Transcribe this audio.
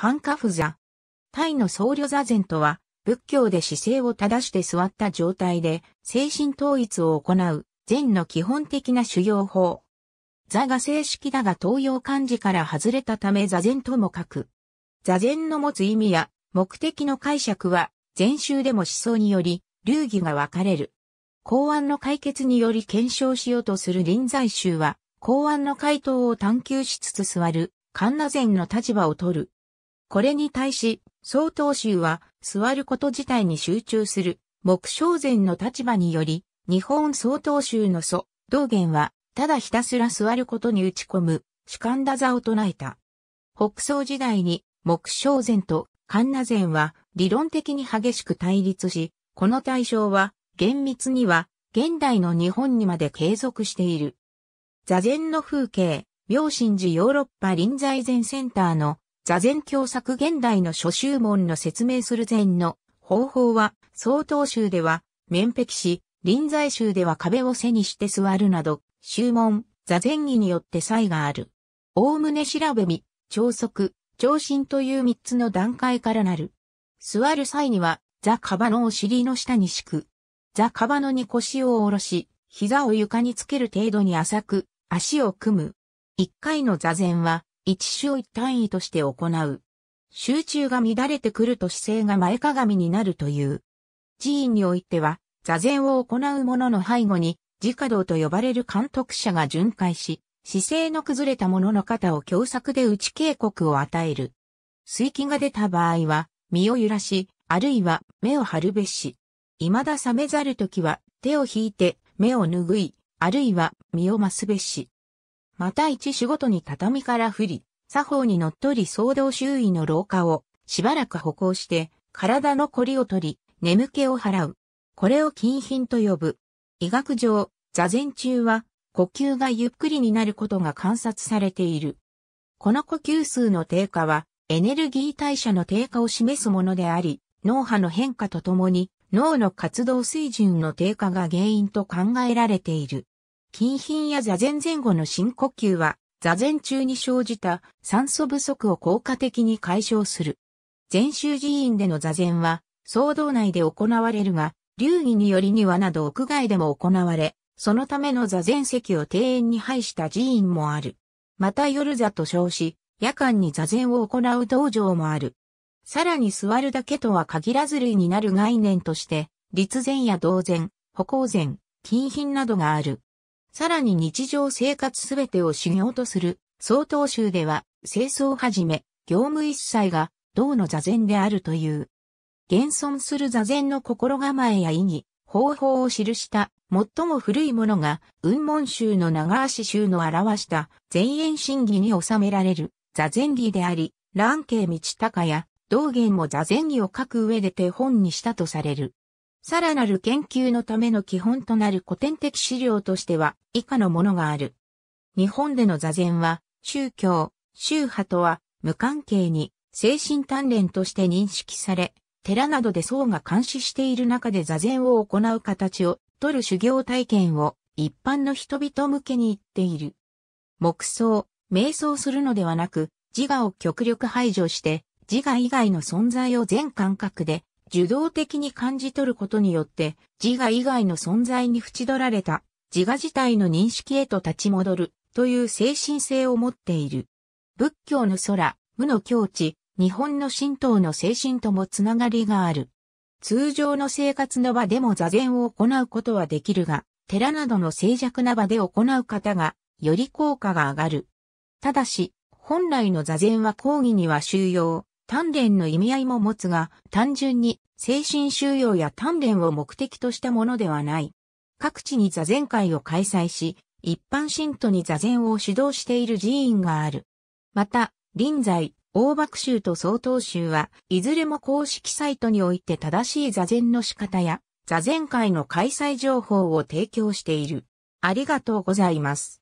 ハンカフ座。タイの僧侶座禅とは、仏教で姿勢を正して座った状態で、精神統一を行う、禅の基本的な修行法。座が正式だが東洋漢字から外れたため座禅とも書く。座禅の持つ意味や目的の解釈は、禅宗でも思想により、流儀が分かれる。公安の解決により検証しようとする臨済宗は、公安の回答を探求しつつ座る、神奈禅の立場を取る。これに対し、曹洞宗は座ること自体に集中する、目正禅の立場により、日本曹洞宗の祖、道元は、ただひたすら座ることに打ち込む、主観打座を唱えた。北宋時代に、目正禅と神奈禅は理論的に激しく対立し、この対象は厳密には現代の日本にまで継続している。座禅の風景、明神寺ヨーロッパ臨済禅センターの座禅教作現代の諸宗門の説明する禅の方法は、曹洞宗では、面壁し、臨在宗では壁を背にして座るなど、宗門、座禅儀によって差異がある。おおむね調べみ、朝足、朝進という三つの段階からなる。座る際には、座カバのお尻の下に敷く。座カバのに腰を下ろし、膝を床につける程度に浅く、足を組む。一回の座禅は、一周1単位として行う。集中が乱れてくると姿勢が前かがみになるという。寺院においては、座禅を行う者の背後に、自家道と呼ばれる監督者が巡回し、姿勢の崩れた者の肩を強作で打ち警告を与える。水気が出た場合は、身を揺らし、あるいは目を張るべし。未だ冷めざる時は、手を引いて目を拭い、あるいは身を増すべし。また一仕事に畳から振り、作法にのっとり騒動周囲の廊下をしばらく歩行して、体の凝りを取り、眠気を払う。これを近品と呼ぶ。医学上、座禅中は呼吸がゆっくりになることが観察されている。この呼吸数の低下は、エネルギー代謝の低下を示すものであり、脳波の変化とともに、脳の活動水準の低下が原因と考えられている。近貧や座禅前後の深呼吸は、座禅中に生じた酸素不足を効果的に解消する。禅宗寺院での座禅は、騒動内で行われるが、流儀により庭など屋外でも行われ、そのための座禅席を庭園に配した寺院もある。また夜座と称し、夜間に座禅を行う道場もある。さらに座るだけとは限らず類になる概念として、立禅や道禅、歩行禅、近貧などがある。さらに日常生活すべてを修行とする、曹洞宗では、清掃はじめ、業務一切が、道の座禅であるという。現存する座禅の心構えや意義、方法を記した最も古いものが、雲門宗の長足宗の表した前縁真議に収められる座禅儀であり、蘭慶道高や道元も座禅儀を書く上で手本にしたとされる。さらなる研究のための基本となる古典的資料としては以下のものがある。日本での座禅は宗教、宗派とは無関係に精神鍛錬として認識され、寺などで僧が監視している中で座禅を行う形を取る修行体験を一般の人々向けに言っている。黙想、瞑想するのではなく、自我を極力排除して、自我以外の存在を全感覚で受動的に感じ取ることによって自我以外の存在に縁取られた自我自体の認識へと立ち戻るという精神性を持っている。仏教の空、無の境地、日本の神道の精神ともつながりがある。通常の生活の場でも座禅を行うことはできるが、寺などの静寂な場で行う方が、より効果が上がる。ただし、本来の座禅は講義には収容、鍛錬の意味合いも持つが、単純に精神収容や鍛錬を目的としたものではない。各地に座禅会を開催し、一般信徒に座禅を指導している寺院がある。また、臨済、大爆宗と曹洞宗は、いずれも公式サイトにおいて正しい座禅の仕方や、座禅会の開催情報を提供している。ありがとうございます。